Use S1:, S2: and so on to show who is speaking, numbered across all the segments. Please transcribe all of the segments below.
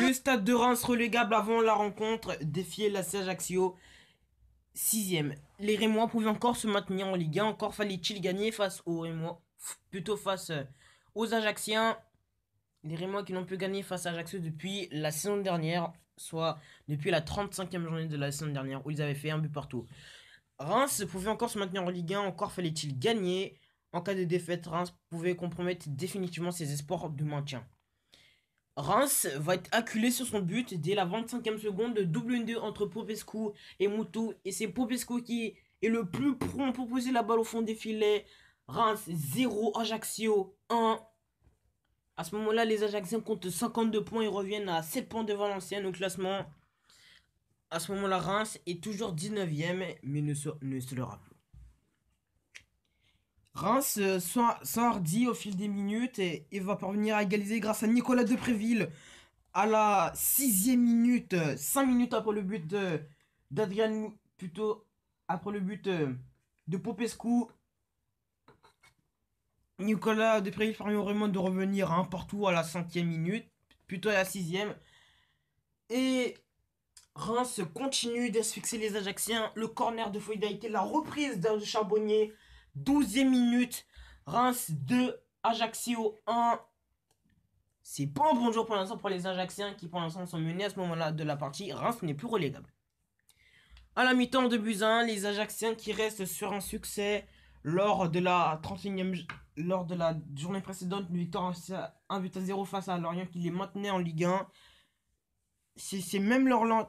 S1: Le stade de Reims relégable avant la rencontre défiait la Ajaccio. Sixième, les Rémois pouvaient encore se maintenir en Ligue 1, encore fallait-il gagner face aux Rémois, plutôt face euh, aux Ajacciens Les Rémois qui n'ont plus gagné face à Ajaccio depuis la saison dernière, soit depuis la 35e journée de la saison dernière où ils avaient fait un but partout. Reims pouvait encore se maintenir en Ligue 1, encore fallait-il gagner. En cas de défaite, Reims pouvait compromettre définitivement ses espoirs de maintien. Reims va être acculé sur son but dès la 25e seconde de double 1-2 entre Popescu et Moutou. Et c'est Popescu qui est le plus prompt pour poser la balle au fond des filets. Reims 0, Ajaccio 1. À ce moment-là, les Ajacciens comptent 52 points et reviennent à 7 points devant l'ancienne au classement. À ce moment-là, Reims est toujours 19ème, mais ne, se, ne se Reims euh, s'enhardit au fil des minutes et, il va parvenir à égaliser grâce à Nicolas Depréville à la sixième minute, euh, cinq minutes après le but d'Adrian, plutôt après le but euh, de Popescu. Nicolas Depréville permet vraiment de revenir un hein, partout à la cinquième minute, plutôt à la sixième. Et Reims continue d'asphyxier les Ajaxiens, Le corner de Foyd la reprise de Charbonnier 12e minute. Reims 2, Ajaccio 1. C'est pas un bon jour pour l'instant pour les Ajacciens qui pour l'instant sont menés à ce moment-là de la partie. Reims n'est plus relégable. À la mi-temps de Buzyn, les Ajacciens qui restent sur un succès lors de la 31e lors de la journée précédente, victoire 1 but à 0 face à Lorient qui les maintenait en Ligue 1. C'est même Lorient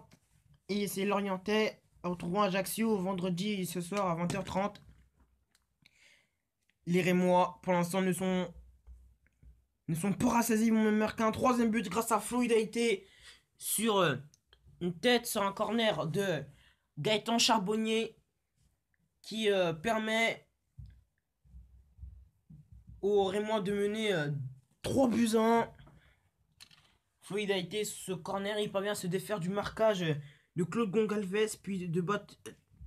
S1: et c'est l'Orientais retrouvant Ajaccio vendredi ce soir à 20h30 les Rémois, pour l'instant, ne sont pas rassasiés. Ils vont même un troisième but grâce à Fluidité sur euh, une tête, sur un corner de Gaëtan Charbonnier qui euh, permet aux Rémois de mener 3 euh, buts à 1. ce corner, il parvient à se défaire du marquage de Claude Gongalves, puis de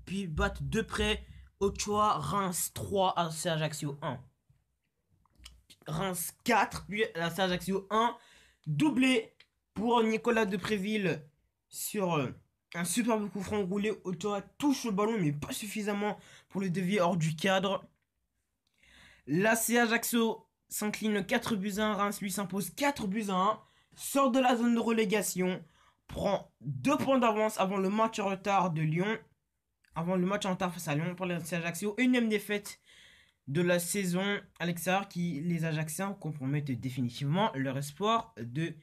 S1: puis battre de près Ochoa, Reims 3, AC ah, Ajaccio 1. Reims 4, puis AC euh, Ajaccio 1. Doublé pour Nicolas Depréville sur euh, un superbe coup franc roulé. Ochoa touche le ballon, mais pas suffisamment pour le dévier hors du cadre. L'AC Ajaccio s'incline 4 buts à 1. Reims lui s'impose 4 buts à 1. Sort de la zone de relégation. Prend 2 points d'avance avant le match en retard de Lyon avant le match en retard face à Lyon pour les Ajaccio. uneième défaite de la saison à l'extérieur qui les Ajaxiens compromettent définitivement leur espoir de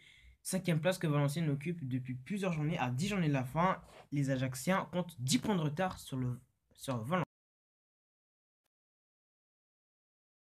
S1: cinquième place que Valenciennes occupe depuis plusieurs journées à 10 journées de la fin. Les Ajacciens comptent 10 points de retard sur, le, sur Valenciennes.